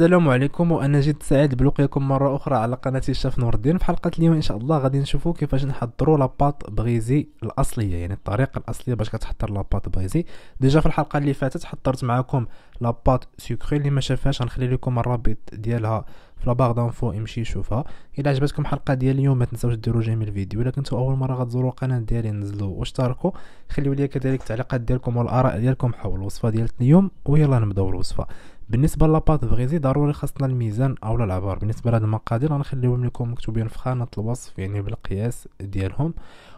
السلام عليكم وانا جد سعيد بلقيكم مره اخرى على قناه الشاف نور الدين في حلقه اليوم ان شاء الله غادي نشوفوا كيفاش نحضروا لاباط بغيزي الاصليه يعني الطريقه الاصليه باش كتحضر لاباط بغيزي ديجا في الحلقه اللي فاتت حضرت معكم لاباط سوكري اللي ما شافهاش غنخلي لكم الرابط ديالها في لاباغ دانفو يمشي يشوفها الى عجبتكم الحلقه ديال اليوم ما تنساوش ديروا جيم الفيديو الا كنتو اول مره غتزوروا القناه ديالي نزلوا واشتركوا خليو لي كذلك التعليقات ديالكم والاراء ديالكم حول الوصفه ديال اليوم ويلا نبداو الوصفه بالنسبه لاباط بغيزي ضروري خاصنا الميزان اولا العبار بالنسبه لهاد المقادير غنخليهم لكم مكتوبين في خانه الوصف يعني بالقياس ديالهم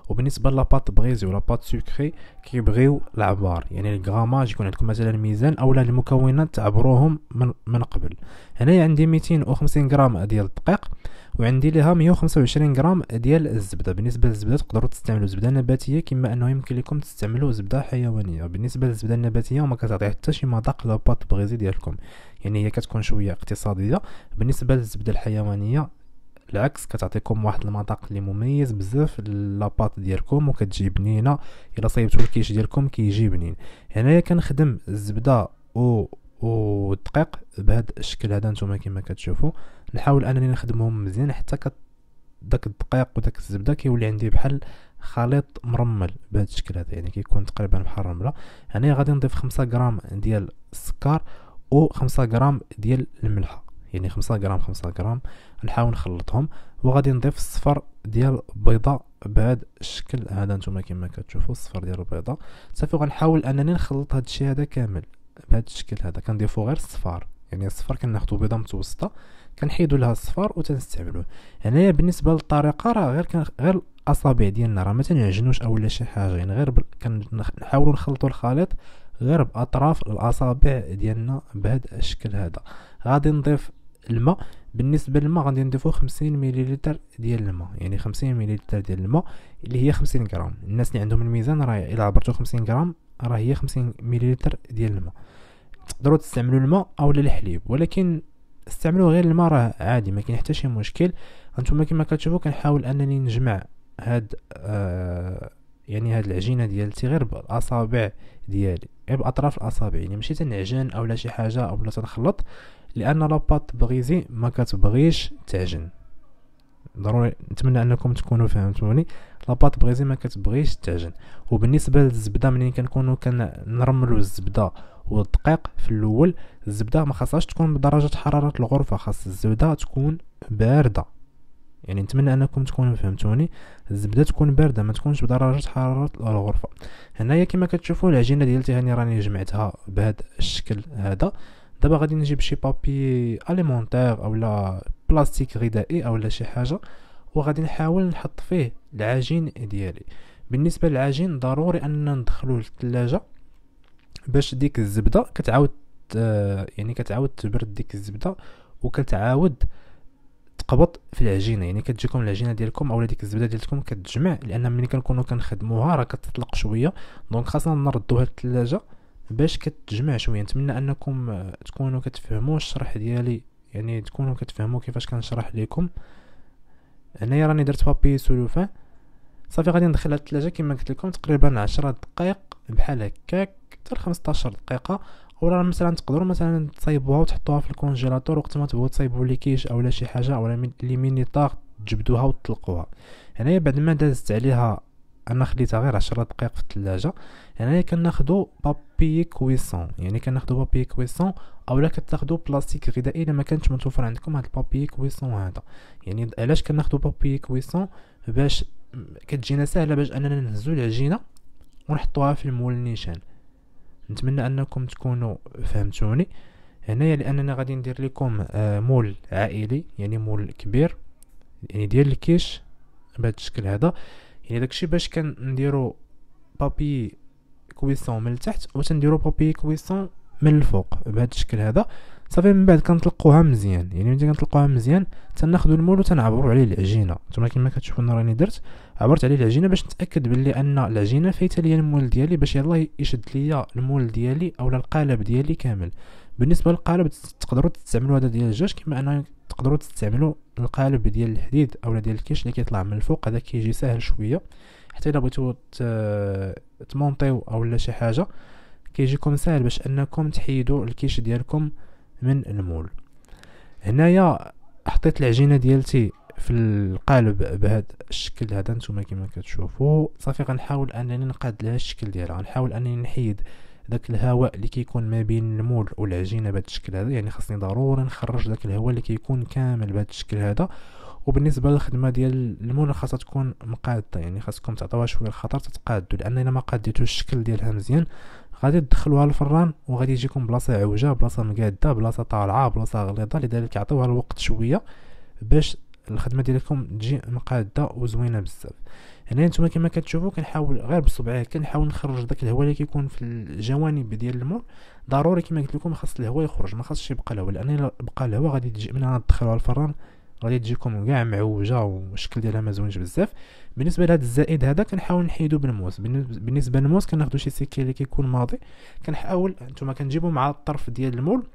وبالنسبه لاباط بغيزي ولا بات سوكري كيبغيو العبار يعني الغراماج يكون عندكم مثلا الميزان اولا المكونات تعبروهم من, من قبل هنايا عندي 250 غرام ديال الدقيق وعندي ليها 125 غرام ديال الزبده بالنسبه للزبده تقدروا تستعملوا زبده نباتيه كما انه يمكن لكم تستعملوا زبده حيوانيه بالنسبه للزبده النباتيه ما كتعطي حتى شي مذاق لا بات بغيزي ديالكم يعني هي كتكون شويه اقتصاديه بالنسبه للزبده الحيوانيه العكس كتعطيكم واحد المذاق اللي مميز بزاف لاباط ديالكم وكتجي بنينه الا صايبتو الكيش ديالكم كيجي بنين هنايا يعني كنخدم الزبده و ودقيق بهذا الشكل هذا نتوما كما كتشوفوا نحاول انني نخدمهم مزيان حتى كت داك الدقيق وداك الزبده كيولي عندي بحال خليط مرمل بهذا الشكل هذا يعني كيكون تقريبا بحال الرمله هنا يعني غادي نضيف خمسة غرام ديال السكر و خمسة غرام ديال الملح يعني خمسة غرام خمسة غرام نحاول نخلطهم وغادي نضيف الصفر ديال البيضه بهذا الشكل هذا نتوما كما كتشوفوا الصفر ديال البيضه صافي غنحاول انني نخلط هذا الشيء هذا كامل بهذا الشكل هذا كنضيفو غير الصفار يعني الصفار كناخدو بيضه متوسطه كنحيدو لها الصفار وتنستعملوه هنايا بالنسبه للطريقه راه غير كان غير الاصابع ديالنا راه ما تنعجنوش اولا شي حاجه يعني غير بل... نخلطو الخليط غير باطراف الاصابع ديالنا بهذا الشكل هذا غادي نضيف الماء بالنسبه للماء غادي نضيفو 50 مليلتر ديال الماء يعني 50 مليلتر ديال الماء اللي هي 50 غرام الناس اللي عندهم الميزان راه الا عبرتو 50 غرام راه هي 50 مليلتر ديال الماء تقدروا تستعملوا الماء او الحليب ولكن استعملوا غير الماء راه عادي ما كاين حتى شي مشكل انتم كما كتشوفوا كنحاول انني نجمع هاد آه يعني هاد العجينه ديالتي غير بالاصابع ديالي غير باطراف الاصابع يعني ماشي تنعجن او لا شي حاجه لا تنخلط لان لاباط بغيزي ما كتبغيش تعجن ضروري نتمنى انكم تكونوا فهمتوني لاباط بريزي ما كتبغيش تعجن وبالنسبه للزبده منين كنكونوا كنرملوا الزبده والدقيق في الاول الزبده ما خاصهاش تكون بدرجه حراره الغرفه خاص الزبده تكون بارده يعني نتمنى انكم تكونوا فهمتوني الزبده تكون بارده ما تكونش بدرجه حراره الغرفه هنايا كما كتشوفوا العجينه ديالتي هاني راني جمعتها بهذا الشكل هذا دابا غادي نجيب شي بابي اليمونتير اولا بلاستيك غذائي اولا شي حاجه وغادي نحاول نحط فيه العجين ديالي بالنسبه للعجين ضروري ان ندخلو للثلاجه باش ديك الزبده كتعاود آه، يعني كتعاود تبرد ديك الزبده وكتعاود تقبط في العجينه يعني كتجيكم العجينه ديالكم اولا ديك الزبده ديالكم كتجمع لان ملي كنكونوا كنخدموها راه كتطلق شويه دونك خاصنا نردوها للثلاجه باش كتجمع شويه نتمنى انكم تكونوا كتفهموا الشرح ديالي يعني تكونوا كتفهموا كيفاش كنشرح لكم هنايا راني درت بابي سولوفا صافي غادي ندخل هاد الثلاجه كما قلت لكم تقريبا 10 دقائق بحال هكاك حتى 15 دقيقه ولا مثلا تقدروا مثلا تصايبوها وتحطوها في الكونجيلاتور وقت ما تبغوا تصايبوا لي كيش اولا شي حاجه اولا لي ميني طاغ تجبدوها وتطلقوها هنايا يعني بعد ما دازت عليها انا خليتها غير 10 دقائق في الثلاجه يعني كناخذوا بابي كويسون يعني كناخذوا بابي كويسون اولا كتاخذوا بلاستيك غذائي الا ما كانتش متوفر عندكم هاد البابي كويسون هذا يعني علاش كناخذوا بابي كويسون باش كتجينا سهله باش اننا نهزوا العجينه ونحطوها في المول النيشان نتمنى انكم تكونوا فهمتوني هنايا لاننا غادي ندير لكم آه، مول عائلي يعني مول كبير يعني ديال الكيش بهذا الشكل هذا يعني داكشي باش كنديرو بابي كويسون من التحت تنديرو بابي كويسون من الفوق بهذا الشكل هذا صافي من بعد كنطلقوها مزيان يعني ملي كنطلقوها مزيان تناخذوا المول وتنعبروا عليه العجينه نتوما كما كتشوفوا انا راني درت عبرت عليه العجينه باش نتاكد باللي ان العجينه فايته ليا المول ديالي باش يلاه يشد ليا المول ديالي اولا القالب ديالي كامل بالنسبه للقالب تقدروا تستعملوا هذا ديال الدجاج كما انا تقدروا تستعملوا القالب ديال الحديد اولا ديال الكيش اللي كيطلع من الفوق هذا كيجي ساهل شويه حتى الا بغيتو تمونطيو اولا شي حاجه كيجيكم ساهل باش انكم تحيدوا الكيش ديالكم من المول هنايا حطيت العجينه ديالتي في القالب بهذا الشكل هذا نتوما كما كتشوفوا صافي غنحاول انني نقاد لها الشكل ديالها غنحاول انني نحيد داك الهواء اللي كيكون ما بين المول والعجينه بهذا الشكل هذا يعني خاصني ضروري نخرج داك الهواء اللي كيكون كامل بهذا الشكل هذا وبالنسبه للخدمه ديال المول خاصها تكون مقاده يعني خاصكم تعطوها شويه الخطر تتقادوا لان الا ما قاديتوش الشكل ديالها مزيان غادي تدخلوها الفران وغادي يجيكم بلاصه عوجه بلاصه مقاده بلاصه طالعه بلاصه غليظه لذلك عطوها الوقت شويه باش الخدمه ديالكم تجي مقاده وزوينه بزاف هنا يعني نتوما كما كتشوفوا كنحاول غير بصبعي كنحاول نخرج داك الهواء اللي كيكون في الجوانب ديال المول ضروري كما قلت لكم خاص الهواء يخرج ما خاصش يبقى الهواء لان الا بقى الهواء غادي تجي من على الفران غادي تجيكم كاع معوجه والشكل ديالها ما زوينش بزاف بالنسبه لهذا الزائد هذا كنحاول نحيدو بالموس بالنسبه للموس كناخدو شي سكين اللي كيكون ماضي كنحاول نتوما كنجيبو مع الطرف ديال المول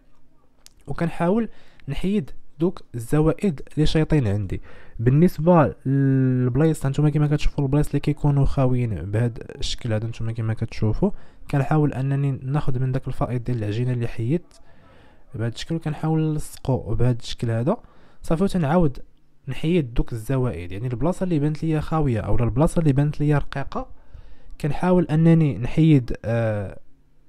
وكنحاول نحيد دوك الزوائد اللي شيطين عندي بالنسبه للبلايص هانتوما كيما كتشوفوا البلايص اللي كيكونوا خاويين بهذا الشكل هذا نتوما كيما كتشوفوا كنحاول انني ناخذ من داك الفائض ديال العجينه اللي حيدت بهذا الشكل كنحاول نلصقو بهذا الشكل هذا صافي وتنعاود نحيد دوك الزوائد يعني البلاصه اللي بانت ليا خاويه او البلاصه اللي بانت ليا رقيقه كنحاول انني نحيد آه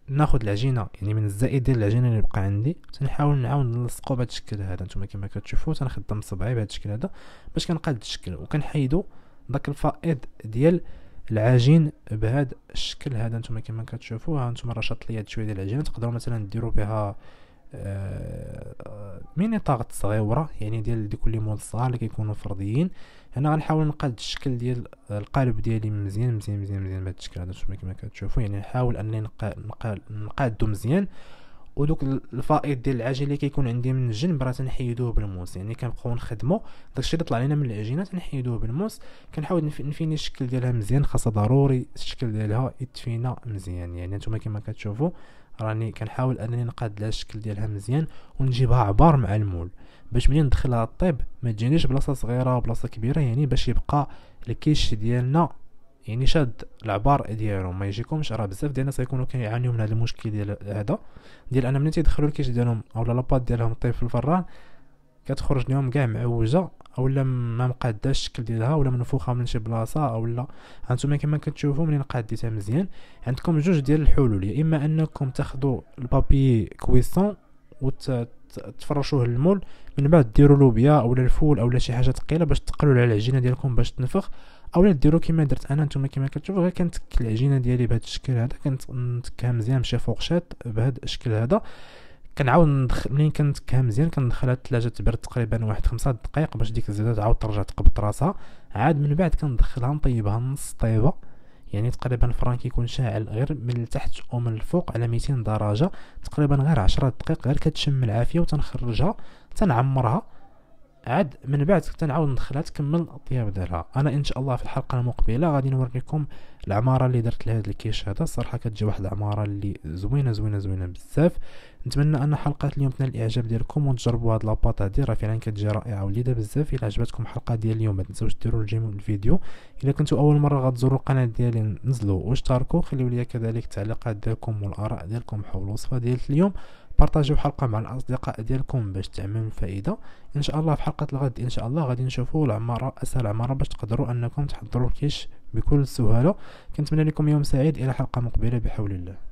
ناخذ العجينه يعني من الزائد ديال العجينه اللي بقى عندي تنحاول نعاود نلصقو بهذا الشكل هذا نتوما كما كتشوفوا تنخدم صبعي بهذا الشكل هذا باش كنقاد الشكل وكنحيدو داك الفائض ديال العجين بهذا الشكل هذا نتوما كما كتشوفوا ها نتوما راه شاط ليا شويه ديال العجينه تقدروا مثلا ديروا بها آه، من نطاق الصغيورة يعني ديال ديك لي مول الصغار اللي كيكونوا فرديين هنا غنحاول نقاد الشكل ديال القالب ديالي مزيان مزيان مزيان مزيان بهذا الشكل هذا كما كتشوفوا يعني نحاول انني نقادو نقاد مزيان ودوك الفائض ديال العجينه اللي كيكون عندي من الجنب راه تنحيدوه بالموس يعني كنبقاو نخدمو داكشي اللي طلع لينا من العجينه تنحيدوه بالموس كنحاول نفيني الشكل ديالها مزيان خاصه ضروري الشكل ديالها يتفينا مزيان يعني نتوما كما كتشوفوا راني كنحاول انني نقاد لها الشكل ديالها مزيان ونجيبها عبار مع المول باش ملي ندخلها الطيب ما تجينيش بلاصه صغيره بلاصه كبيره يعني باش يبقى الكيش ديالنا يعني شاد العبار ديالو ما يجيكمش راه بزاف ديال الناس غيكونوا كيعانيو من هذا المشكل ديال هذا ديال ان ملي تيدخلوا الكيش ديالهم اولا لاباط ديالهم طيب في الفران كتخرج ليهم كاع معوجه اولا ما مقاداش الشكل ديالها ولا منفوخه من شي بلاصه اولا هانتوما كما كتشوفوا ملي قاديتها مزيان عندكم جوج ديال الحلول يا اما انكم تاخذوا البابي كويسون وتفرشوه للمول من بعد ديروا لوبيا اولا الفول اولا شي حاجه ثقيله باش تقلوا على العجينه ديالكم باش تنفخ اولا ديروا كما درت انا نتوما كما كتشوفوا غير كنتك العجينه ديالي بهذا الشكل هذا كنتكها مزيان بشي فوقشات بهذا الشكل هذا كنعاود ندخل منين كنتكها مزيان كندخلها الثلاجه تبرد تقريبا واحد خمسة دقائق باش ديك الزيتة تعاود ترجع تقبط راسها عاد من بعد كندخلها نطيبها نص طيبه يعني تقريبا الفران كيكون شاعل غير من التحت ومن الفوق على ميتين درجه تقريبا غير عشرة دقائق غير كتشم العافيه وتنخرجها تنعمرها عاد من بعد تنعاود ندخلها تكمل الطياب ديالها انا ان شاء الله في الحلقه المقبله غادي نوريكم العماره اللي درت لهذا الكيش هذا الصراحه كتجي واحد العماره اللي زوينه زوينه زوينه بزاف نتمنى ان حلقه اليوم تنال الاعجاب ديالكم وتجربوا هاد لاباط هادي راه فعلا كتجي رائعه وليده بزاف الى عجبتكم الحلقه ديال اليوم ما تنساوش ديروا الجيم الفيديو الا كنتو اول مره غتزوروا القناه ديالي نزلوا واشتركوا خليو ليا كذلك التعليقات ديالكم والاراء ديالكم حول الوصفه ديال اليوم بارطاجيو الحلقه مع الاصدقاء ديالكم باش تعملوا الفائده ان شاء الله في حلقه الغد ان شاء الله غادي نشوفوا العماره اسهل العماره باش تقدروا انكم تحضروا الكيش بكل سهوله كنتمنى لكم يوم سعيد الى حلقه مقبله بحول الله